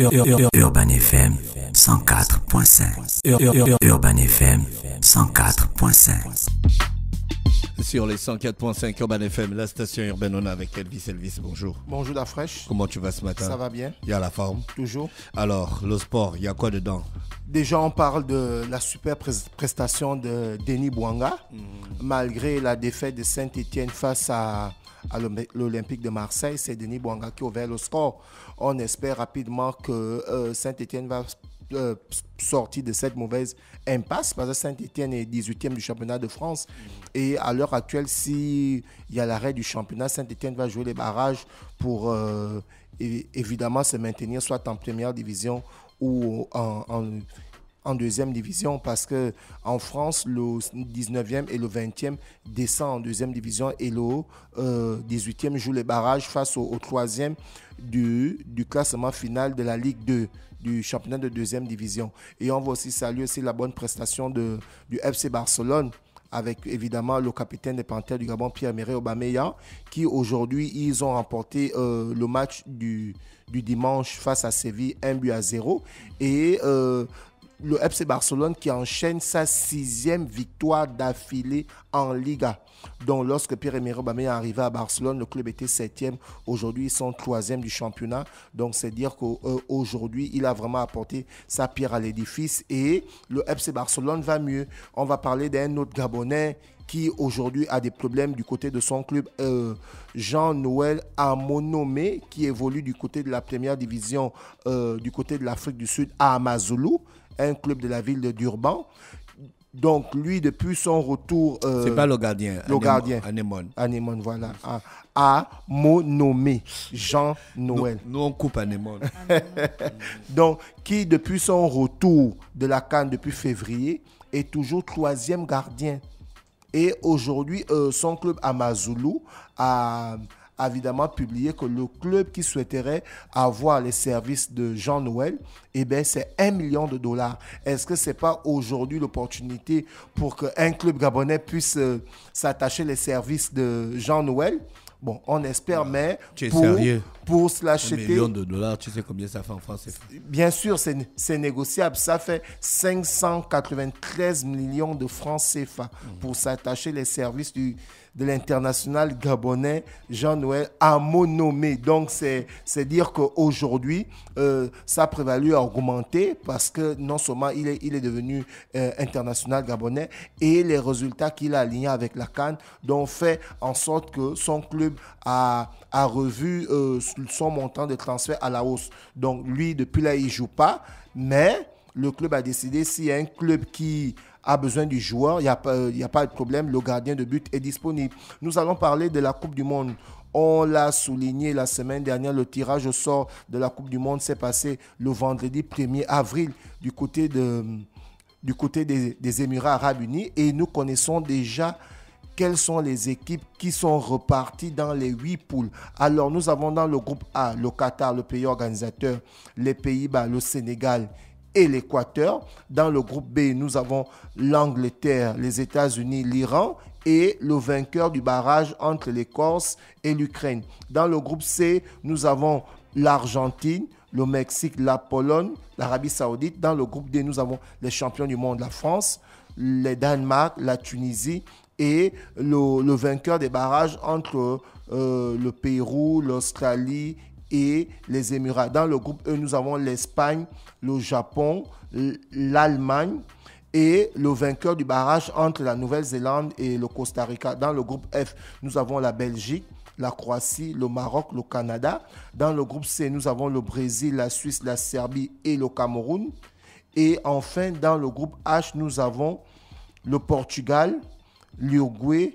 Urban FM 104.5 Urban FM 104.5 sur les 104.5 Urban FM, la station urbaine, on est avec Elvis. Elvis, bonjour. Bonjour la fraîche. Comment tu vas ce matin Ça va bien. Il y a la forme Toujours. Alors, le sport, il y a quoi dedans Déjà, on parle de la super prestation de Denis Bouanga, hmm. malgré la défaite de Saint-Etienne face à à l'Olympique de Marseille. C'est Denis Bouanga qui a ouvert le score. On espère rapidement que euh, Saint-Etienne va euh, sortir de cette mauvaise impasse parce que Saint-Etienne est 18e du championnat de France et à l'heure actuelle, s'il y a l'arrêt du championnat, Saint-Etienne va jouer les barrages pour euh, évidemment se maintenir soit en première division ou en en deuxième division parce que en France, le 19e et le 20e descendent en deuxième division et le 18e euh, joue les barrages face au, troisième du, classement final de la Ligue 2 du championnat de deuxième division. Et on va aussi saluer aussi la bonne prestation de, du FC Barcelone avec évidemment le capitaine des Panthères du Gabon, Pierre-Méré Obameya, qui aujourd'hui, ils ont remporté euh, le match du, du, dimanche face à Séville, 1 but à 0. Et euh, le FC Barcelone qui enchaîne sa sixième victoire d'affilée en Liga. Donc lorsque Pierre-Emerick Aubameyang est arrivé à Barcelone, le club était septième. Aujourd'hui, ils sont troisième du championnat. Donc c'est dire qu'aujourd'hui, euh, il a vraiment apporté sa pierre à l'édifice et le FC Barcelone va mieux. On va parler d'un autre Gabonais qui aujourd'hui a des problèmes du côté de son club. Euh, Jean-Noël Amonomé, qui évolue du côté de la première division euh, du côté de l'Afrique du Sud à Amazulu un club de la ville de Durban. Donc, lui, depuis son retour. Ce euh, c'est pas le gardien. Le gardien. Anémone. Anémone, voilà. A, mon nommé Jean-Noël. Nous, on coupe Anémone. Donc, qui, depuis son retour de la Cannes depuis février, est toujours troisième gardien. Et aujourd'hui, euh, son club Amazulu a évidemment publié que le club qui souhaiterait avoir les services de Jean-Noël, eh ben c'est 1 million de dollars. Est-ce que ce n'est pas aujourd'hui l'opportunité pour qu'un club gabonais puisse euh, s'attacher les services de Jean-Noël Bon, on espère, ah, mais tu es pour, sérieux? pour se l'acheter. Un million de dollars, tu sais combien ça fait en France Bien sûr, c'est négociable. Ça fait 593 millions de francs CFA pour s'attacher les services du, de l'international gabonais Jean-Noël Amonomé. Donc, c'est dire qu'aujourd'hui, euh, sa prévalue a augmenté parce que non seulement il est, il est devenu euh, international gabonais et les résultats qu'il a alignés avec la Cannes ont fait en sorte que son club a, revu euh, son montant de transfert à la hausse. Donc, lui, depuis là, il joue pas, mais le club a décidé s'il y a un club qui a besoin du joueur, il n'y a, a, pas de problème, le gardien de but est disponible. Nous allons parler de la Coupe du Monde. On l'a souligné la semaine dernière, le tirage au sort de la Coupe du Monde s'est passé le vendredi 1er avril du côté, de, du côté des, des Émirats arabes unis et nous connaissons déjà quelles sont les équipes qui sont reparties dans les huit poules. Alors, nous avons dans le groupe A le Qatar, le pays organisateur, les Pays-Bas, le Sénégal et l'Équateur. Dans le groupe B, nous avons l'Angleterre, les États-Unis, l'Iran et le vainqueur du barrage entre les l'Écosse et l'Ukraine. Dans le groupe C, nous avons l'Argentine, le Mexique, la Pologne, l'Arabie saoudite. Dans le groupe D, nous avons les champions du monde, la France, le Danemark, la Tunisie et le, vainqueur des barrages entre euh, le Pérou, l'Australie et les Émirats. Dans le groupe E, nous avons l'Espagne, le Japon, l'Allemagne et le vainqueur du barrage entre la Nouvelle-Zélande et le Costa Rica. Dans le groupe F, nous avons la Belgique, la Croatie, le Maroc, le Canada. Dans le groupe C, nous avons le Brésil, la Suisse, la Serbie et le Cameroun. Et enfin, dans le groupe H, nous avons le Portugal, l'Uruguay,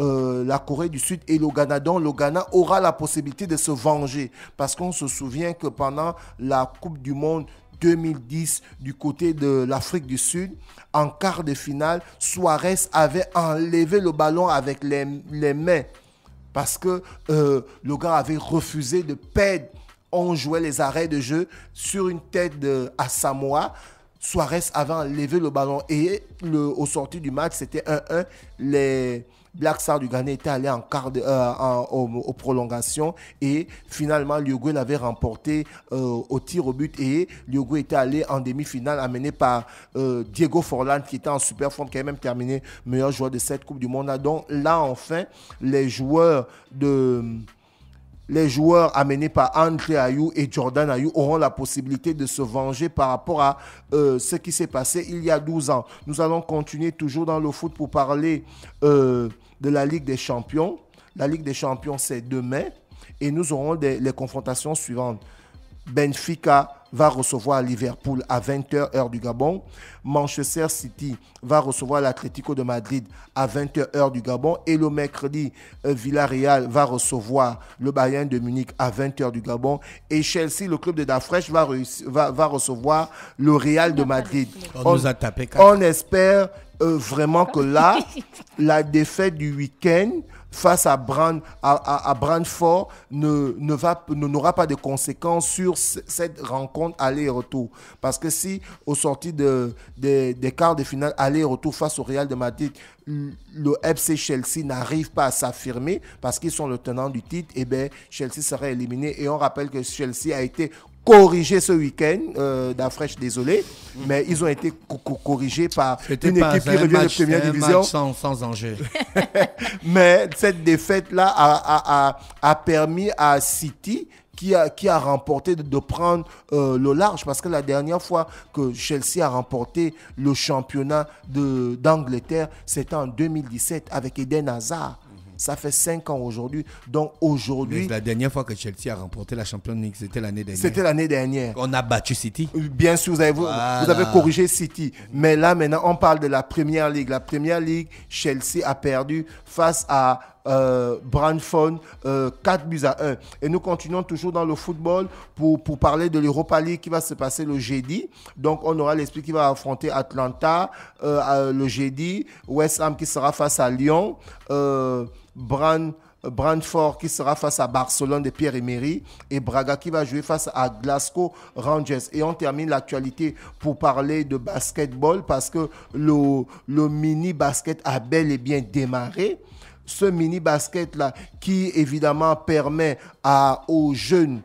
euh, la Corée du Sud et le Ghana. Donc le Ghana aura la possibilité de se venger parce qu'on se souvient que pendant la Coupe du Monde 2010 du côté de l'Afrique du Sud. En quart de finale, Suarez avait enlevé le ballon avec les, mains parce que euh, le gars avait refusé de perdre. On jouait les arrêts de jeu sur une tête à Samoa. Suarez avait enlevé le ballon et le, au sorti du match, c'était 1-1. Les, Black Star du Ghana était allé en quart euh, aux, prolongations et finalement Lyogo l'avait remporté euh, au tir au but et Lyogo était allé en demi-finale amené par euh, Diego Forlan qui était en super forme qui avait même terminé meilleur joueur de cette Coupe du Monde. Donc là enfin les joueurs de les joueurs amenés par André Ayou et Jordan Ayou auront la possibilité de se venger par rapport à euh, ce qui s'est passé il y a 12 ans. Nous allons continuer toujours dans le foot pour parler euh, de la Ligue des Champions. La Ligue des Champions, c'est demain et nous aurons les confrontations suivantes. Benfica va recevoir Liverpool à 20h heure du Gabon. Manchester City va recevoir l'Atlético de Madrid à 20h du Gabon. Et le mercredi, euh, Villarreal va recevoir le Bayern de Munich à 20h du Gabon. Et Chelsea, le club de Dafresh, va, va, recevoir le Real de Madrid. Oh, on espère euh, vraiment que là, la défaite du week-end face à, Brand, à, à, ne, va, n'aura pas de conséquences sur cette rencontre aller-retour. Parce que si, au sorti de, des quarts de finale aller-retour face au Real de Madrid, le FC Chelsea n'arrive pas à s'affirmer parce qu'ils sont le tenant du titre, et eh bien Chelsea serait éliminé. Et on rappelle que Chelsea a été corrigé ce week-end. Euh, D'Afresh, désolé, mhm. mais ils ont été corrigés par une équipe qui revient de première division. sans, sans mais cette défaite-là a, permis à City qui a, qui a, remporté de, prendre euh, le large parce que la dernière fois que Chelsea a remporté le championnat d'Angleterre, c'était en 2017 avec Eden Hazard. Ça fait cinq ans aujourd'hui. Donc aujourd'hui. La dernière fois que Chelsea a remporté la championne, League, c'était l'année dernière. C'était l'année dernière. On a battu City. Bien sûr, vous avez, vous avez corrigé City. Mais là, maintenant, on parle de la Première League. La Première League, Chelsea a perdu face à euh, 4 euh, buts à 1. Et nous continuons toujours dans le football pour, parler de l'Europa League qui va se passer le jeudi. Donc, on aura l'esprit qui va affronter Atlanta euh, le jeudi, West Ham qui sera face à Lyon, euh, Brand, qui sera face à Barcelone de Pierre Emery et Braga qui va jouer face à Glasgow Rangers. Et on termine l'actualité pour parler de basketball parce que le, le mini basket a bel et bien démarré ce mini-basket-là qui évidemment permet à, aux jeunes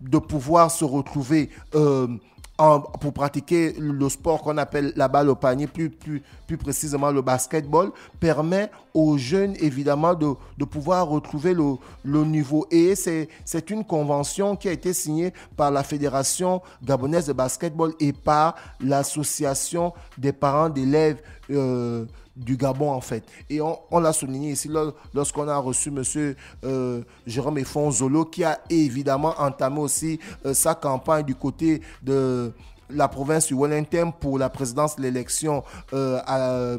de pouvoir se retrouver euh, pour pratiquer le sport qu'on appelle la balle au panier, plus, plus, précisément le basketball, permet aux jeunes évidemment de, pouvoir retrouver le, niveau. Et c'est une convention qui a été signée par la Fédération gabonaise de basketball et par l'Association des parents d'élèves. Euh, du Gabon, en fait. Et on, l'a souligné ici lorsqu'on a reçu M. Euh, Jérôme Efonzolo qui a évidemment entamé aussi euh, sa campagne du côté de la province du Wellington pour la présidence de l'élection euh,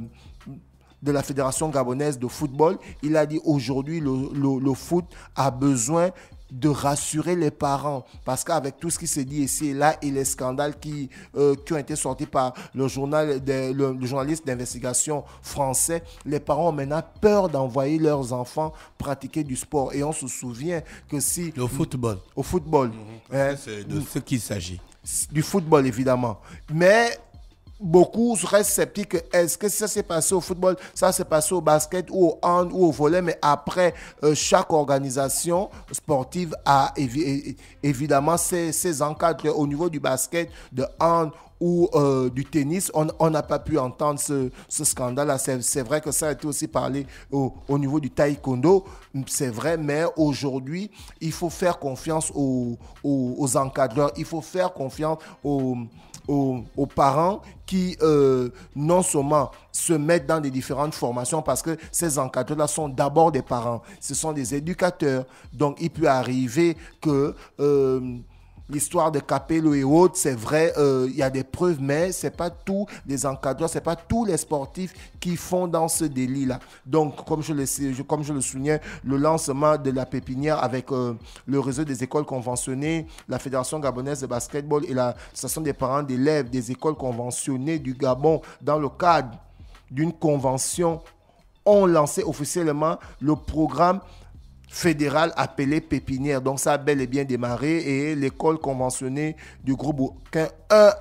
de la Fédération gabonaise de football. Il a dit aujourd'hui le, foot a besoin de rassurer les parents. Parce qu'avec tout ce qui s'est dit ici et là et les scandales qui, euh, qui ont été sortis par le, journal des le, journaliste d'investigation français, les parents ont maintenant peur d'envoyer leurs enfants pratiquer du sport. Et on se souvient que si... Au football. Au football. Hein? C'est de ce qu'il s'agit. Du football, évidemment. Mais beaucoup restent sceptiques. Est-ce que ça s'est passé au football, ça s'est passé au basket ou au hand ou au volet Mais après, euh, chaque organisation sportive a évidemment ses, encadres. Au niveau du basket, de hand ou euh, du tennis, on n'a pas pu entendre ce, scandale-là. C'est vrai que ça a été aussi parlé au, niveau du taekwondo, c'est vrai, mais aujourd'hui, il faut faire confiance aux, aux, aux, encadreurs, il faut faire confiance aux, aux, parents qui euh, non seulement se mettent dans des différentes formations parce que ces encadreurs-là sont d'abord des parents, ce sont des éducateurs. Donc il peut arriver que... Euh, l'histoire de Capello et autres, c'est vrai, euh, il y a des preuves, mais ce n'est pas tous les encadreurs, n'est pas tous les sportifs qui font dans ce délit-là. Donc, comme je le, comme je le souviens le lancement de la pépinière avec euh, le réseau des écoles conventionnées, la Fédération gabonaise de basketball et la Station des parents d'élèves des écoles conventionnées du Gabon dans le cadre d'une convention ont lancé officiellement le programme fédérale appelée pépinière. Donc ça a bel et bien démarré et l'école conventionnée du groupe 1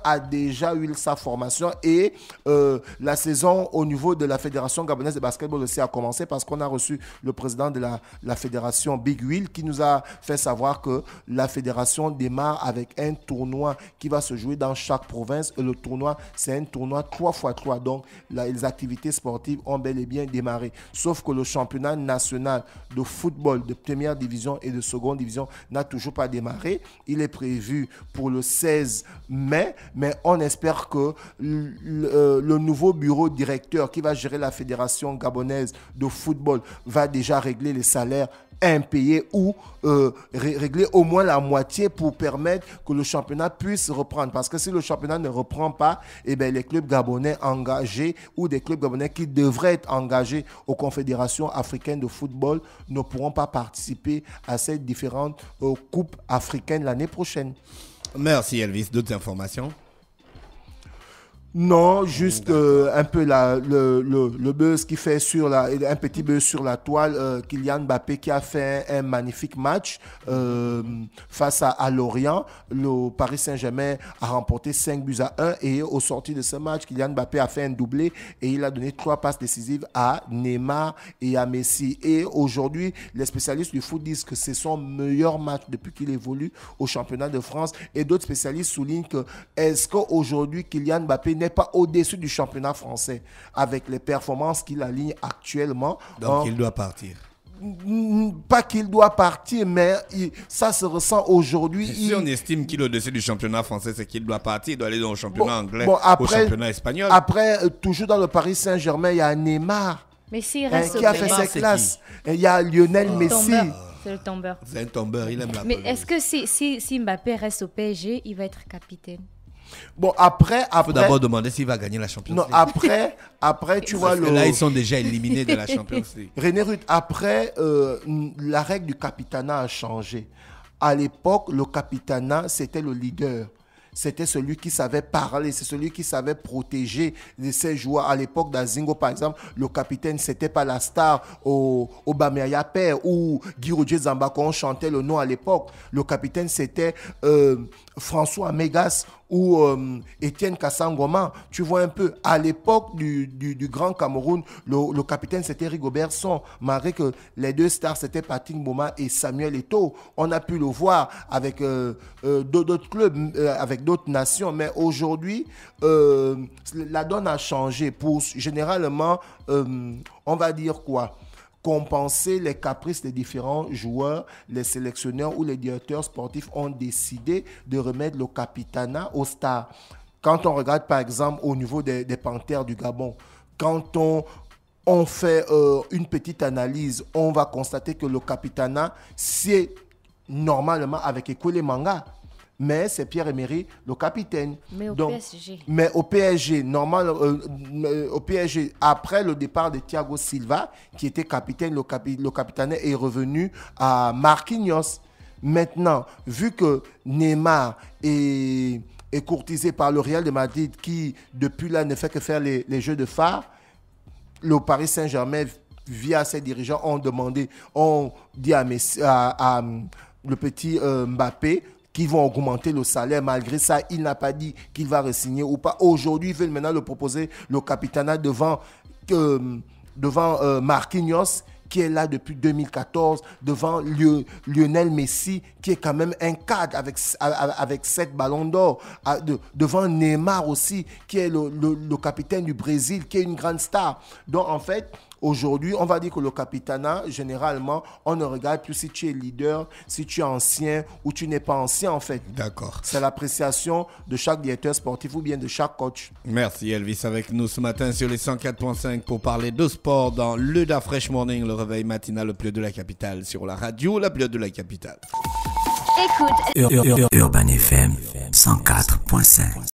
a déjà eu sa formation et euh, la saison au niveau de la Fédération gabonaise de basketball aussi a commencé parce qu'on a reçu le président de la, fédération Big Wheel qui nous a fait savoir que la fédération démarre avec un tournoi qui va se jouer dans chaque province et le tournoi c'est un tournoi 3 x 3 donc les activités sportives ont bel et bien démarré sauf que le championnat national de football de première division et de seconde division n'a toujours pas démarré. Il est prévu pour le 16 mai, mais on espère que euh, le nouveau bureau directeur qui va gérer la Fédération gabonaise de football va déjà régler les salaires impayés ou euh, régler au moins la moitié pour permettre que le championnat puisse reprendre. Parce que si le championnat ne reprend pas, eh bien, les clubs gabonais engagés ou des clubs gabonais qui devraient être engagés aux confédérations africaines de football ne pourront pas participer à ces différentes euh, coupes africaines l'année prochaine. Merci Elvis. D'autres informations non, juste euh, un peu le, buzz qui fait sur la, un petit buzz sur la toile. Euh, Kylian Mbappé qui a fait un magnifique match euh, face à, Lorient. Le Paris Saint-Germain a remporté 5 buts à 1 et au sorti de ce match, Kylian Mbappé a fait un doublé et il a donné trois passes décisives à Neymar et à Messi. Et aujourd'hui, les spécialistes du foot disent que c'est son meilleur match depuis qu'il évolue au championnat de France. Et d'autres spécialistes soulignent que est-ce qu'aujourd'hui Kylian Mbappé n'est pas au-dessus du championnat français avec les performances qu'il aligne actuellement. Donc il doit partir pas qu'il doit partir, mais ça se ressent aujourd'hui. Si on estime qu'il est au-dessus du championnat français, c'est qu'il doit partir, il doit aller dans le championnat anglais, au championnat espagnol. Après, euh, toujours dans le Paris Saint-Germain, il y a Neymar mais s'il hein, reste qui a fait Il y a Lionel Messi. C'est le tombeur. C'est un tombeur, il aime la Mais est-ce que si Mbappé reste au PSG, il va être capitaine Bon, après, après. faut d'abord demander s'il va gagner la Champions Non, après, après tu vois Parce le. Que là, ils sont déjà éliminés de la Champions René Ruth, après, euh, la règle du capitana a changé. À l'époque, le capitana, c'était le leader c'était celui qui savait parler, c'est celui qui savait protéger ses joueurs. À l'époque d'Azingo, par exemple, le capitaine, c'était pas la star au, au Père ou Guy Roger on chantait le nom à l'époque. Le capitaine, c'était euh, François Amégas ou euh, Étienne Kassangoma. Tu vois un peu, à l'époque du, Grand Cameroun, le, capitaine c'était Rigobertson. Malgré que les deux stars c'était Patrick Boma et Samuel Eto. On a pu le voir avec euh, euh, d'autres clubs, avec d'autres nations. Mais aujourd'hui, la donne a changé. Pour, généralement, on va dire quoi compenser les caprices des différents joueurs, les sélectionneurs ou les directeurs sportifs ont décidé de remettre le Capitana au star. Quand on regarde par exemple au niveau des, Panthères du Gabon, quand on, fait euh, une petite analyse, on va constater que le Capitana c'est normalement avec les Mangas mais c'est Pierre-Emery le capitaine. Mais au PSG. Mais au PSG, normal, euh, au PSG, après le départ de Thiago Silva, qui était capitaine, le, capitaine est revenu à Marquinhos. Maintenant, vu que Neymar est, courtisé par le Real de Madrid, qui depuis là ne fait que faire les, jeux de phare, le Paris Saint-Germain, via ses dirigeants, ont demandé, ont dit à, le petit euh, Mbappé qui vont augmenter le salaire. Malgré ça, il n'a pas dit qu'il va re-signer ou pas. Aujourd'hui, ils veulent maintenant le proposer le capitana devant, devant euh, Marquinhos qui est là depuis 2014 devant Lionel Messi, qui est quand même un cadre avec, avec 7 ballons d'or, devant Neymar aussi, qui est le, capitaine du Brésil, qui est une grande star. Donc en fait, Aujourd'hui, on va dire que le capitana, généralement, on ne regarde plus si tu es leader, si tu es ancien ou tu n'es pas ancien, en fait. D'accord. C'est l'appréciation de chaque directeur sportif ou bien de chaque coach. Merci, Elvis, avec nous ce matin sur les 104.5 pour parler de sport dans le Da Fresh Morning, le réveil matinal, le plus de la capitale, sur la radio, la plus de la capitale. Écoute. Urban FM 104.5.